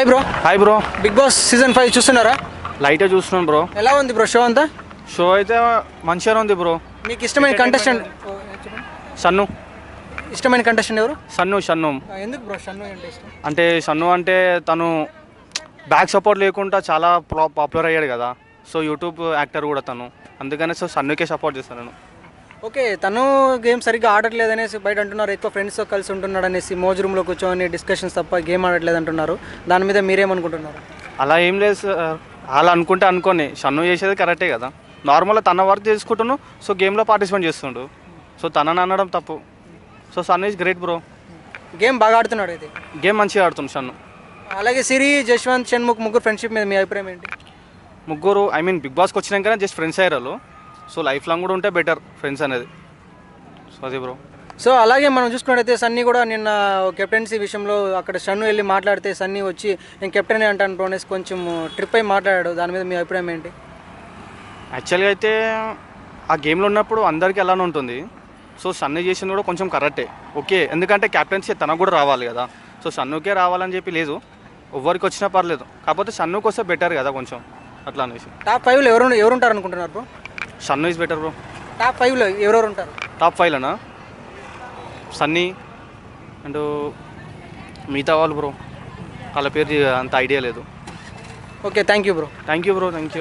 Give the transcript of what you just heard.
hi bro hi bro Big Boss season five చూస్తున్నారా లైటే చూస్తున్నాను బ్రో ఎలా ఉంది బ్రో షో అంతా షో అయితే మంచిగా ఉంది బ్రో మీకు ఇష్టమైన కంటెస్టెంట్ సన్ను ఇష్టమైన కంటెస్టెంట్ ఎవరు సన్ను షన్ను ఎందుకు బ్రో షన్ను అంటే ఇష్టం అంటే సన్ను అంటే తను బ్యాక్ సపోర్ట్ లేకుండా చాలా పాపులర్ అయ్యాడు కదా సో యూట్యూబ్ యాక్టర్ కూడా తను అందుకనే సో సన్నుకే సపోర్ట్ చేస్తాను ఓకే తను గేమ్ సరిగ్గా ఆడట్లేదనేసి బయట అంటున్నారు ఎక్కువ ఫ్రెండ్స్తో కలిసి ఉంటున్నాడు అనేసి మోజ్ రూమ్లో కూర్చొని డిస్కషన్స్ తప్ప గేమ్ ఆడట్లేదు అంటున్నారు దాని మీద మీరేమనుకుంటున్నారు అలా ఏం లేదు సార్ అలా అనుకుంటే అనుకోని షన్ను చేసేది కరెక్టే కదా నార్మల్గా తన వర్క్ చేసుకుంటున్నాను సో గేమ్లో పార్టిసిపేట్ చేస్తుండు సో తనని అనడం తప్పు so Sunny is great bro game బాగా ఆడుతున్నాడు అయితే గేమ్ మంచిగా ఆడుతుంది షన్ను అలాగే సిరి జశ్వంత్ షణ్ముఖ్ ముగ్గురు ఫ్రెండ్షిప్ మీద మీ అభిప్రాయం ఏంటి ముగ్గురు ఐ మీన్ బిగ్ బాస్కి వచ్చినాకనే జస్ట్ ఫ్రెండ్స్ అయ్యారు సో లైఫ్ లాంగ్ కూడా ఉంటే బెటర్ ఫ్రెండ్స్ అనేది సో అది బ్రో సో అలాగే మనం చూసుకున్నట్టయితే సన్నీ కూడా నిన్న కెప్టెన్సీ విషయంలో అక్కడ షన్ను వెళ్ళి మాట్లాడితే సన్నీ వచ్చి నేను కెప్టెన్ అంటాను ప్రోనేస్ కొంచెం ట్రిప్ అయి మాట్లాడాడు దాని మీద మీ అభిప్రాయం ఏంటి యాక్చువల్గా అయితే ఆ గేమ్లో ఉన్నప్పుడు అందరికీ అలానే ఉంటుంది సో సన్ను చేసింది కూడా కొంచెం కరెక్టే ఓకే ఎందుకంటే కెప్టెన్సీ తనకు కూడా రావాలి కదా సో సన్నుకే రావాలని చెప్పి లేదు ఎవరికి వచ్చినా పర్లేదు కాకపోతే సన్నుకి వస్తే బెటర్ కదా కొంచెం అట్లా అనేసి టాప్ ఫైవ్లో ఎవరు ఎవరుంటారు అనుకుంటున్నారు Sunny is better bro top ఫైవ్లో ఎవరెవరు ఉంటారు టాప్ ఫైవ్లోనా సన్నీ అండ్ మిగతా వాళ్ళు బ్రో వాళ్ళ పేరు అంత ఐడియా లేదు okay thank you bro thank you bro thank you